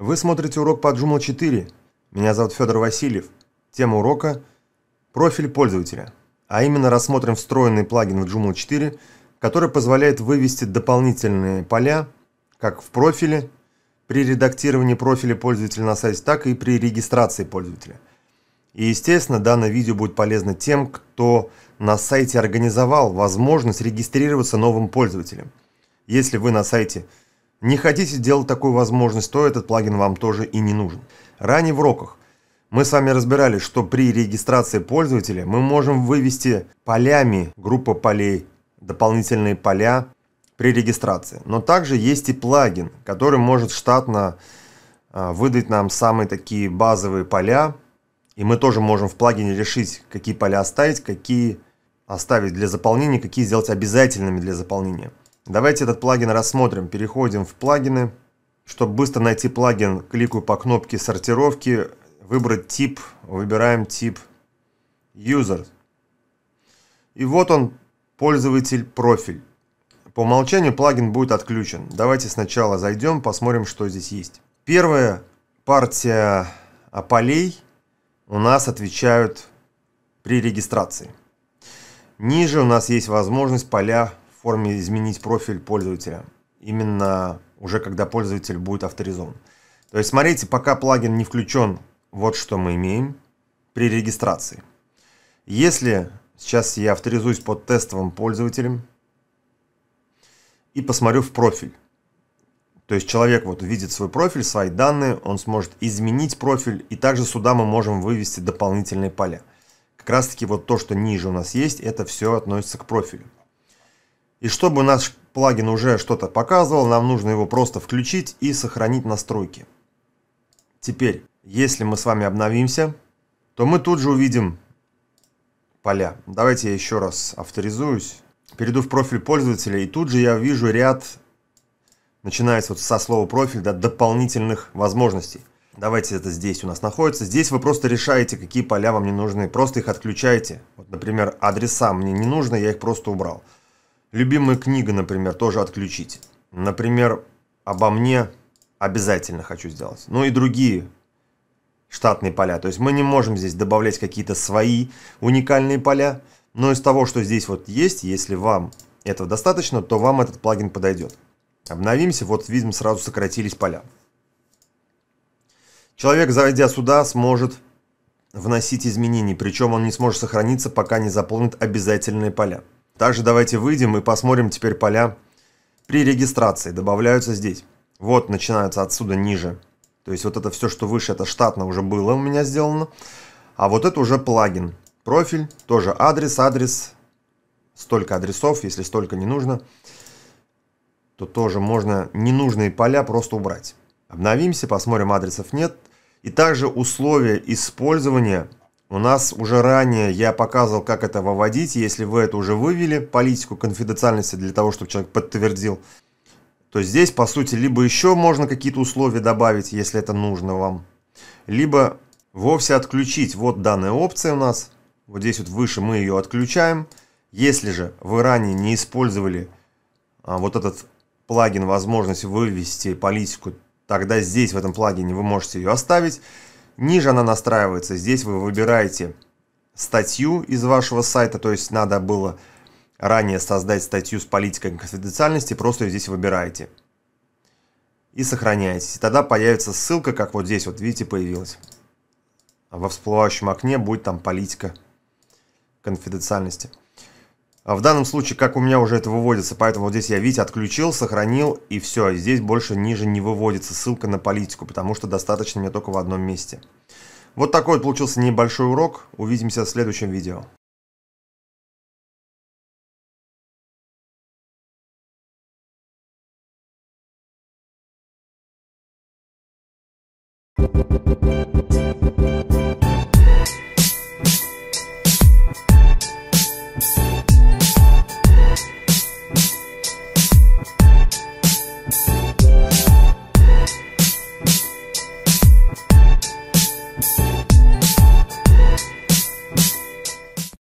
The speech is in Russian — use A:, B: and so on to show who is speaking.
A: Вы смотрите урок по Joomla 4. Меня зовут Федор Васильев. Тема урока – профиль пользователя. А именно рассмотрим встроенный плагин в Joomla 4, который позволяет вывести дополнительные поля как в профиле, при редактировании профиля пользователя на сайте, так и при регистрации пользователя. И, естественно, данное видео будет полезно тем, кто на сайте организовал возможность регистрироваться новым пользователем. Если вы на сайте – не хотите делать такую возможность, то этот плагин вам тоже и не нужен. Ранее в роках мы с вами разбирали, что при регистрации пользователя мы можем вывести полями группа полей, дополнительные поля при регистрации. Но также есть и плагин, который может штатно а, выдать нам самые такие базовые поля. И мы тоже можем в плагине решить, какие поля оставить, какие оставить для заполнения, какие сделать обязательными для заполнения. Давайте этот плагин рассмотрим. Переходим в плагины. Чтобы быстро найти плагин, кликаю по кнопке сортировки, выбрать тип, выбираем тип User. И вот он, пользователь профиль. По умолчанию плагин будет отключен. Давайте сначала зайдем, посмотрим, что здесь есть. Первая партия полей у нас отвечают при регистрации. Ниже у нас есть возможность поля форме изменить профиль пользователя. Именно уже когда пользователь будет авторизован. То есть смотрите, пока плагин не включен, вот что мы имеем при регистрации. Если сейчас я авторизуюсь под тестовым пользователем и посмотрю в профиль. То есть человек вот видит свой профиль, свои данные, он сможет изменить профиль, и также сюда мы можем вывести дополнительные поля. Как раз таки вот то, что ниже у нас есть, это все относится к профилю. И чтобы наш плагин уже что-то показывал, нам нужно его просто включить и сохранить настройки. Теперь, если мы с вами обновимся, то мы тут же увидим поля. Давайте я еще раз авторизуюсь. Перейду в профиль пользователя, и тут же я вижу ряд, начинается вот со слова профиль, да, дополнительных возможностей. Давайте это здесь у нас находится. Здесь вы просто решаете, какие поля вам не нужны. Просто их отключаете. Вот, например, адреса мне не нужны, я их просто убрал. Любимая книга, например, тоже отключить. Например, обо мне обязательно хочу сделать. Ну и другие штатные поля. То есть мы не можем здесь добавлять какие-то свои уникальные поля. Но из того, что здесь вот есть, если вам этого достаточно, то вам этот плагин подойдет. Обновимся, вот видим, сразу сократились поля. Человек, зайдя сюда, сможет вносить изменения, причем он не сможет сохраниться, пока не заполнит обязательные поля. Также давайте выйдем и посмотрим теперь поля при регистрации. Добавляются здесь. Вот начинаются отсюда ниже. То есть вот это все, что выше, это штатно уже было у меня сделано. А вот это уже плагин. Профиль, тоже адрес, адрес. Столько адресов, если столько не нужно, то тоже можно ненужные поля просто убрать. Обновимся, посмотрим, адресов нет. И также условия использования у нас уже ранее я показывал, как это выводить. Если вы это уже вывели, политику конфиденциальности для того, чтобы человек подтвердил, то здесь, по сути, либо еще можно какие-то условия добавить, если это нужно вам, либо вовсе отключить. Вот данная опция у нас. Вот здесь вот выше мы ее отключаем. Если же вы ранее не использовали а, вот этот плагин, возможность вывести политику, тогда здесь, в этом плагине, вы можете ее оставить. Ниже она настраивается. Здесь вы выбираете статью из вашего сайта, то есть надо было ранее создать статью с политикой конфиденциальности, просто ее здесь выбираете. И сохраняете. И тогда появится ссылка, как вот здесь, вот видите, появилась. А во всплывающем окне будет там политика конфиденциальности. А в данном случае, как у меня уже это выводится, поэтому вот здесь я, видите, отключил, сохранил и все. Здесь больше ниже не выводится ссылка на политику, потому что достаточно мне только в одном месте. Вот такой вот получился небольшой урок. Увидимся в следующем видео. Thank you.